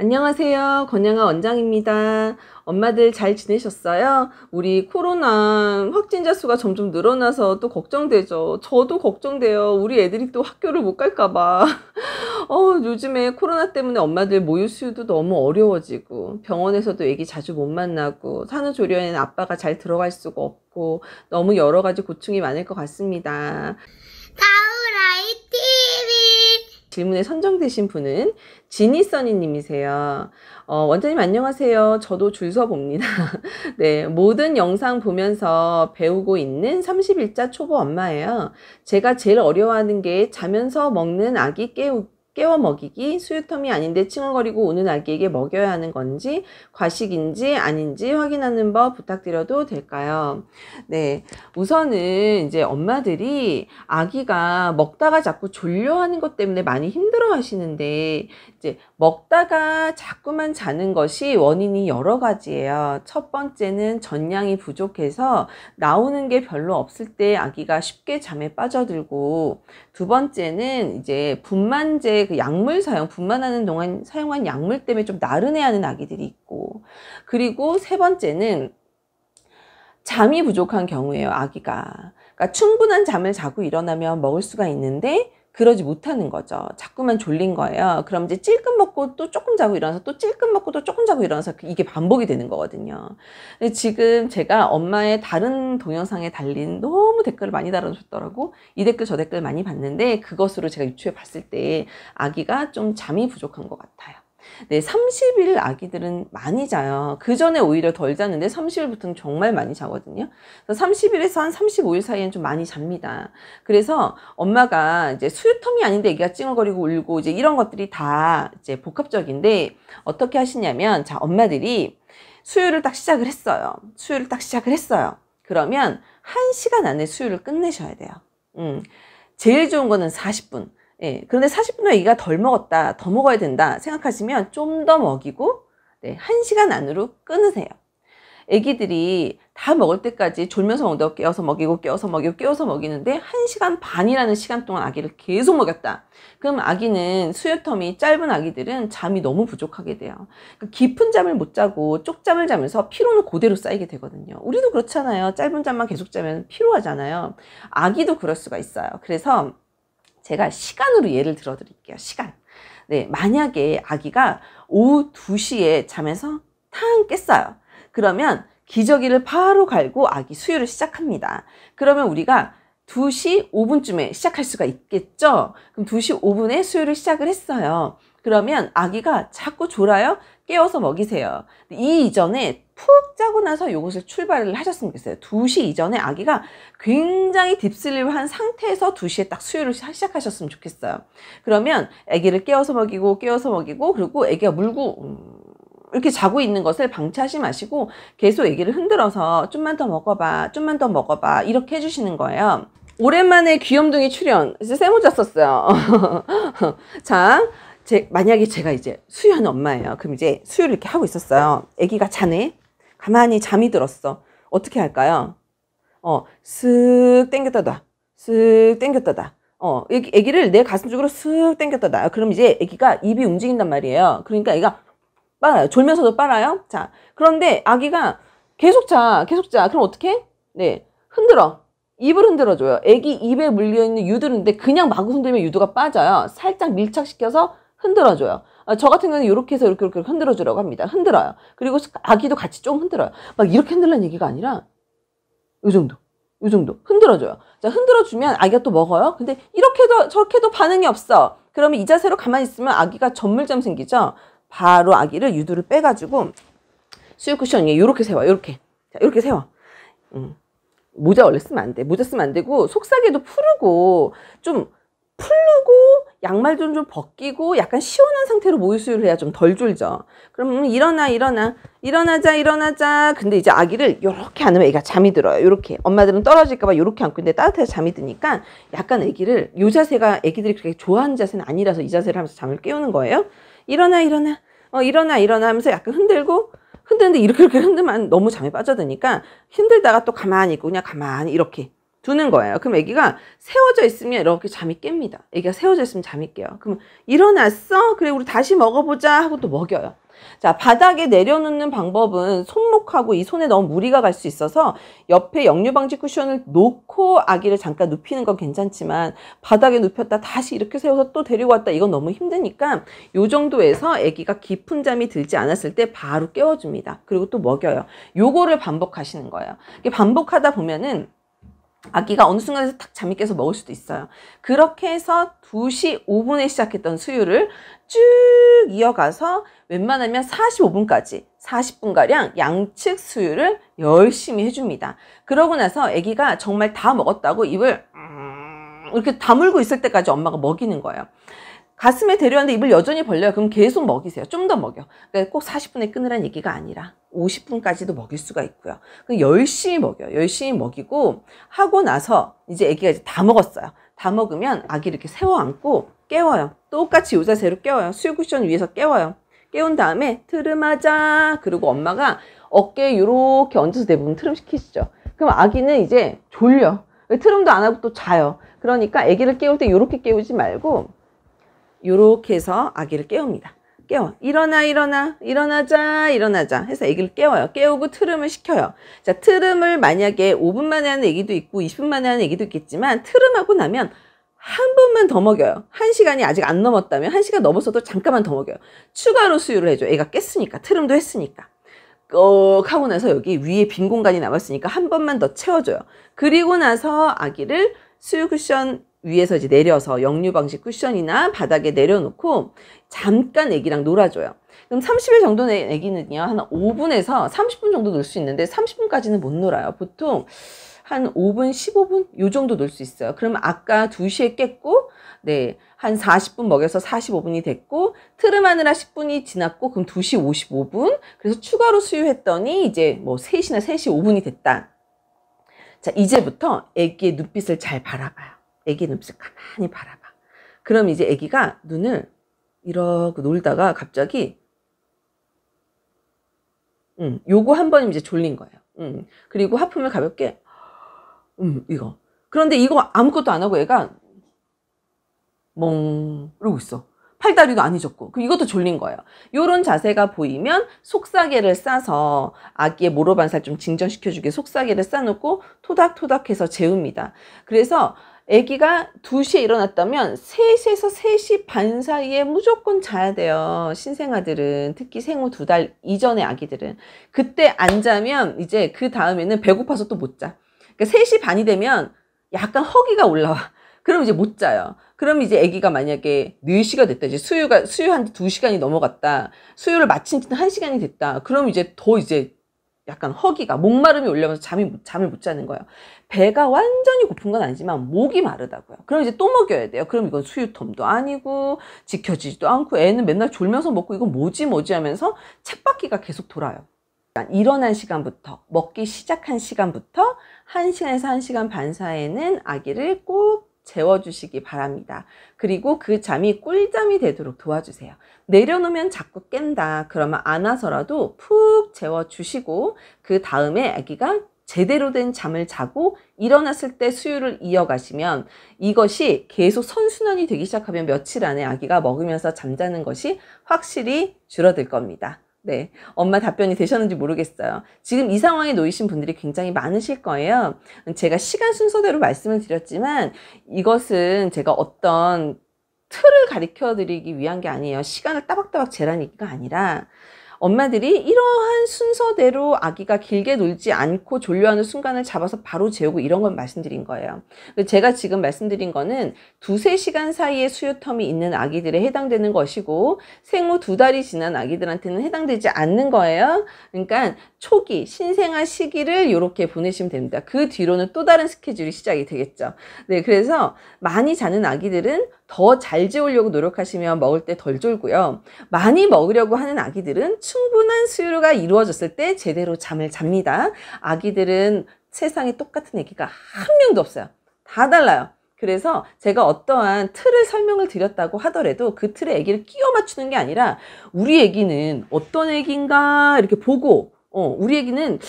안녕하세요. 권양아 원장입니다. 엄마들 잘 지내셨어요? 우리 코로나 확진자 수가 점점 늘어나서 또 걱정되죠. 저도 걱정돼요. 우리 애들이 또 학교를 못 갈까봐. 어, 요즘에 코로나 때문에 엄마들 모유 수유도 너무 어려워지고 병원에서도 애기 자주 못 만나고 산후조리원에는 아빠가 잘 들어갈 수가 없고 너무 여러 가지 고충이 많을 것 같습니다. 가을 아이티 질문에 선정되신 분은 지니써니님이세요. 어, 원장님 안녕하세요. 저도 줄서 봅니다. 네, 모든 영상 보면서 배우고 있는 31자 초보 엄마예요. 제가 제일 어려워하는 게 자면서 먹는 아기 깨우기 깨워 먹이기, 수유텀이 아닌데 칭얼거리고 우는 아기에게 먹여야 하는 건지 과식인지 아닌지 확인하는 법 부탁드려도 될까요? 네. 우선은 이제 엄마들이 아기가 먹다가 자꾸 졸려하는 것 때문에 많이 힘들어 하시는데 이제 먹다가 자꾸만 자는 것이 원인이 여러 가지예요. 첫 번째는 전량이 부족해서 나오는 게 별로 없을 때 아기가 쉽게 잠에 빠져들고 두 번째는 이제 분만제 그 약물 사용 분만하는 동안 사용한 약물 때문에 좀 나른해하는 아기들이 있고 그리고 세 번째는 잠이 부족한 경우에요 아기가 그러니까 충분한 잠을 자고 일어나면 먹을 수가 있는데 그러지 못하는 거죠. 자꾸만 졸린 거예요. 그럼 이제 찔끔 먹고 또 조금 자고 일어나서 또 찔끔 먹고 또 조금 자고 일어나서 그 이게 반복이 되는 거거든요. 지금 제가 엄마의 다른 동영상에 달린 너무 댓글을 많이 달아주셨더라고. 이 댓글 저 댓글 많이 봤는데 그것으로 제가 유추해 봤을 때 아기가 좀 잠이 부족한 것 같아요. 네, 30일 아기들은 많이 자요. 그 전에 오히려 덜 자는데 30일부터는 정말 많이 자거든요. 30일에서 한 35일 사이엔 좀 많이 잡니다. 그래서 엄마가 이제 수유텀이 아닌데 애기가 찡얼거리고 울고 이제 이런 것들이 다 이제 복합적인데 어떻게 하시냐면 자, 엄마들이 수유를 딱 시작을 했어요. 수유를 딱 시작을 했어요. 그러면 1시간 안에 수유를 끝내셔야 돼요. 음. 제일 좋은 거는 40분. 예, 그런데 40분 후에 애기가 덜 먹었다, 더 먹어야 된다 생각하시면 좀 더 먹이고 네, 1시간 안으로 끊으세요. 애기들이 다 먹을 때까지 졸면서 먹다 고 깨워서 먹이고 깨워서 먹이고 깨워서 먹이는데 1시간 반이라는 시간 동안 아기를 계속 먹였다. 그럼 아기는 수유텀이 짧은 아기들은 잠이 너무 부족하게 돼요. 그 깊은 잠을 못 자고 쪽잠을 자면서 피로는 그대로 쌓이게 되거든요. 우리도 그렇잖아요. 짧은 잠만 계속 자면 피로하잖아요. 아기도 그럴 수가 있어요. 그래서 제가 시간으로 예를 들어 드릴게요. 시간. 네, 만약에 아기가 오후 2시에 잠에서 탕 깼어요. 그러면 기저귀를 바로 갈고 아기 수유를 시작합니다. 그러면 우리가 2시 5분쯤에 시작할 수가 있겠죠? 그럼 2시 5분에 수유를 시작을 했어요. 그러면 아기가 자꾸 졸아요? 깨워서 먹이세요. 이 이전에 푹 자고 나서 이것을 출발을 하셨으면 좋겠어요. 2시 이전에 아기가 굉장히 딥슬립한 상태에서 2시에 딱 수유를 시작하셨으면 좋겠어요. 그러면 아기를 깨워서 먹이고 깨워서 먹이고 그리고 아기가 물고 음... 이렇게 자고 있는 것을 방치하지 마시고 계속 아기를 흔들어서 좀만 더 먹어봐 좀만 더 먹어봐 이렇게 해주시는 거예요 오랜만에 귀염둥이 출연 세모잤었어요자 제, 만약에 제가 이제 수유하는 엄마예요. 그럼 이제 수유를 이렇게 하고 있었어요. 아기가 자네. 가만히 잠이 들었어. 어떻게 할까요? 어, 쓱 땡겼다 다쓱 땡겼다 다 어, 애기, 애기를 내 가슴 쪽으로 쓱 땡겼다 다 그럼 이제 애기가 입이 움직인단 말이에요. 그러니까 애가 빨아요. 졸면서도 빨아요. 자, 그런데 아기가 계속 자, 계속 자. 그럼 어떻게? 네, 흔들어. 입을 흔들어줘요. 애기 입에 물려있는 유두인데 그냥 마구 흔들면 유두가 빠져요. 살짝 밀착시켜서 흔들어줘요. 아, 저 같은 경우는 이렇게 해서 이렇게 이렇게 흔들어주라고 합니다. 흔들어요. 그리고 아기도 같이 좀 흔들어요. 막 이렇게 흔들라는 얘기가 아니라 이 정도. 이 정도 흔들어줘요. 자, 흔들어주면 아기가 또 먹어요. 근데 이렇게도 저렇게도 반응이 없어. 그러면 이 자세로 가만히 있으면 아기가 전물점 생기죠. 바로 아기를 유두를 빼가지고 수유 쿠션 위에 이렇게 세워. 이렇게 자, 이렇게 세워. 음. 모자 원래 쓰면 안 돼. 모자 쓰면 안 되고 속삭이도 풀고좀 풀르고 양말 좀좀 벗기고 약간 시원한 상태로 모유수유를 해야 좀 덜 졸죠. 그럼 음, 일어나 일어나 일어나자 일어나자 근데 이제 아기를 이렇게 안으면 애가 잠이 들어요. 이렇게 엄마들은 떨어질까 봐 이렇게 안고 있는데 따뜻해서 잠이 드니까 약간 애기를 요 자세가 애기들이 그렇게 좋아하는 자세는 아니라서 이 자세를 하면서 잠을 깨우는 거예요. 일어나 일어나 어 일어나 일어나 하면서 약간 흔들고 흔드는데 이렇게 이렇게 흔들면 너무 잠이 빠져드니까 힘들다가 또 가만히 있고 그냥 가만히 이렇게 두는 거예요. 그럼 아기가 세워져 있으면 이렇게 잠이 깹니다. 아기가 세워져 있으면 잠이 깨요. 그럼 일어났어? 그래 우리 다시 먹어보자 하고 또 먹여요. 자 바닥에 내려놓는 방법은 손목하고 이 손에 너무 무리가 갈 수 있어서 옆에 역류방지 쿠션을 놓고 아기를 잠깐 눕히는 건 괜찮지만 바닥에 눕혔다 다시 이렇게 세워서 또 데리고 왔다 이건 너무 힘드니까 요 정도에서 아기가 깊은 잠이 들지 않았을 때 바로 깨워줍니다. 그리고 또 먹여요. 요거를 반복하시는 거예요. 반복하다 보면은 아기가 어느 순간에서 탁 잠이 깨서 먹을 수도 있어요. 그렇게 해서 2시 5분에 시작했던 수유를 쭉 이어가서 웬만하면 45분까지 40분가량 양측 수유를 열심히 해줍니다. 그러고 나서 아기가 정말 다 먹었다고 입을 음, 이렇게 다물고 있을 때까지 엄마가 먹이는 거예요. 가슴에 데려왔는데 입을 여전히 벌려요. 그럼 계속 먹이세요. 좀 더 먹여. 그러니까 꼭 40분에 끊으란 얘기가 아니라 50분까지도 먹일 수가 있고요. 그 열심히 먹여요. 열심히 먹이고 하고 나서 이제 아기가 이제 다 먹었어요. 다 먹으면 아기 이렇게 세워 안고 깨워요. 똑같이 요 자세로 깨워요. 수유쿠션 위에서 깨워요. 깨운 다음에 트름하자. 그리고 엄마가 어깨에 이렇게 얹어서 대부분 트름 시키시죠. 그럼 아기는 이제 졸려. 트름도 안 하고 또 자요. 그러니까 아기를 깨울 때 이렇게 깨우지 말고 요렇게 해서 아기를 깨웁니다. 깨워. 일어나, 일어나, 일어나자, 일어나자 해서 아기를 깨워요. 깨우고 트름을 시켜요. 자, 트름을 만약에 5분 만에 하는 아기도 있고 20분 만에 하는 아기도 있겠지만 트름하고 나면 한 번만 더 먹여요. 한 시간이 아직 안 넘었다면 한 시간 넘었어도 잠깐만 더 먹여요. 추가로 수유를 해줘. 애가 깼으니까, 트름도 했으니까. 꺽 하고 나서 여기 위에 빈 공간이 남았으니까 한 번만 더 채워줘요. 그리고 나서 아기를 수유 쿠션 위에서 이제 내려서 역류 방식 쿠션이나 바닥에 내려놓고 잠깐 애기랑 놀아줘요. 그럼 30일 정도 의 애기는요, 한 5분에서 30분 정도 놀 수 있는데 30분까지는 못 놀아요. 보통 한 5분, 15분 요 정도 놀 수 있어요. 그럼 아까 2시에 깼고 네, 한 40분 먹여서 45분이 됐고 트름하느라 10분이 지났고 그럼 2시 55분. 그래서 추가로 수유했더니 이제 뭐 3시나 3시 5분이 됐다. 자, 이제부터 애기의 눈빛을 잘 바라봐요. 애기 눈빛을 가만히 바라봐. 그럼 이제 애기가 눈을 이렇게 놀다가 갑자기 음, 요거 한 번이면 이제 졸린 거예요. 음, 그리고 하품을 가볍게 음, 이거. 그런데 이거 아무것도 안 하고 애가 멍 이러고 있어. 팔다리도 안 잊었고 이것도 졸린 거예요. 이런 자세가 보이면 속사계를 싸서 아기의 모로반살 좀 진전시켜주게 속사계를 싸놓고 토닥토닥해서 재웁니다. 그래서 아기가 2시에 일어났다면 3시에서 3시 반 사이에 무조건 자야 돼요. 신생아들은 특히 생후 두 달 이전의 아기들은 그때 안 자면 이제 그 다음에는 배고파서 또 못 자. 그러니까 3시 반이 되면 약간 허기가 올라와. 그럼 이제 못 자요. 그럼 이제 아기가 만약에 4시가 됐다. 이제 수유가 수유한 2시간이 넘어갔다. 수유를 마친 지는 1시간이 됐다. 그럼 이제 더 이제 약간 허기가 목마름이 올려면서 잠이 잠을 못 자는 거예요. 배가 완전히 고픈 건 아니지만 목이 마르다고요. 그럼 이제 또 먹여야 돼요. 그럼 이건 수유톰도 아니고 지켜지지도 않고 애는 맨날 졸면서 먹고 이건 뭐지 뭐지 하면서 챗바퀴가 계속 돌아요. 그러니까 일어난 시간부터 먹기 시작한 시간부터 1시간에서 1시간 반 사이에는 아기를 꼭 재워주시기 바랍니다. 그리고 그 잠이 꿀잠이 되도록 도와주세요. 내려놓으면 자꾸 깬다. 그러면 안아서라도 푹 재워주시고 그 다음에 아기가 제대로 된 잠을 자고 일어났을 때 수유를 이어가시면 이것이 계속 선순환이 되기 시작하면 며칠 안에 아기가 먹으면서 잠자는 것이 확실히 줄어들 겁니다. 네, 엄마 답변이 되셨는지 모르겠어요. 지금 이 상황에 놓이신 분들이 굉장히 많으실 거예요. 제가 시간 순서대로 말씀을 드렸지만 이것은 제가 어떤 틀을 가르쳐 드리기 위한 게 아니에요. 시간을 따박따박 재라는 얘기가 아니라 엄마들이 이러한 순서대로 아기가 길게 놀지 않고 졸려하는 순간을 잡아서 바로 재우고 이런 걸 말씀드린 거예요. 제가 지금 말씀드린 거는 두세 시간 사이에 수유텀이 있는 아기들에 해당되는 것이고 생후 두 달이 지난 아기들한테는 해당되지 않는 거예요. 그러니까 초기 신생아 시기를 이렇게 보내시면 됩니다. 그 뒤로는 또 다른 스케줄이 시작이 되겠죠. 네, 그래서 많이 자는 아기들은 더잘 지우려고 노력하시면 먹을 때 덜 졸고요. 많이 먹으려고 하는 아기들은 충분한 수유가 이루어졌을 때 제대로 잠을 잡니다. 아기들은 세상에 똑같은 애기가 한 명도 없어요. 다 달라요. 그래서 제가 어떠한 틀을 설명을 드렸다고 하더라도 그 틀에 애기를 끼워 맞추는 게 아니라 우리 애기는 어떤 애기인가 이렇게 보고 어, 우리 애기는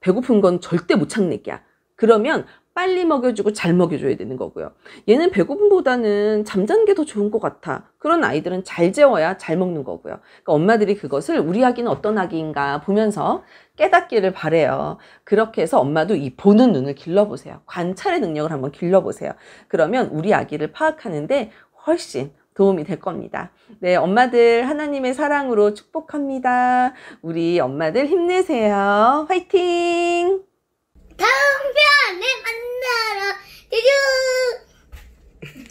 배고픈 건 절대 못 참는 애기야. 그러면 빨리 먹여주고 잘 먹여줘야 되는 거고요. 얘는 배고픔보다는 잠자는 게 더 좋은 것 같아. 그런 아이들은 잘 재워야 잘 먹는 거고요. 그러니까 엄마들이 그것을 우리 아기는 어떤 아기인가 보면서 깨닫기를 바래요. 그렇게 해서 엄마도 이 보는 눈을 길러보세요. 관찰의 능력을 한번 길러보세요. 그러면 우리 아기를 파악하는데 훨씬 도움이 될 겁니다. 네, 엄마들 하나님의 사랑으로 축복합니다. 우리 엄마들 힘내세요. 화이팅! 다음 편에 만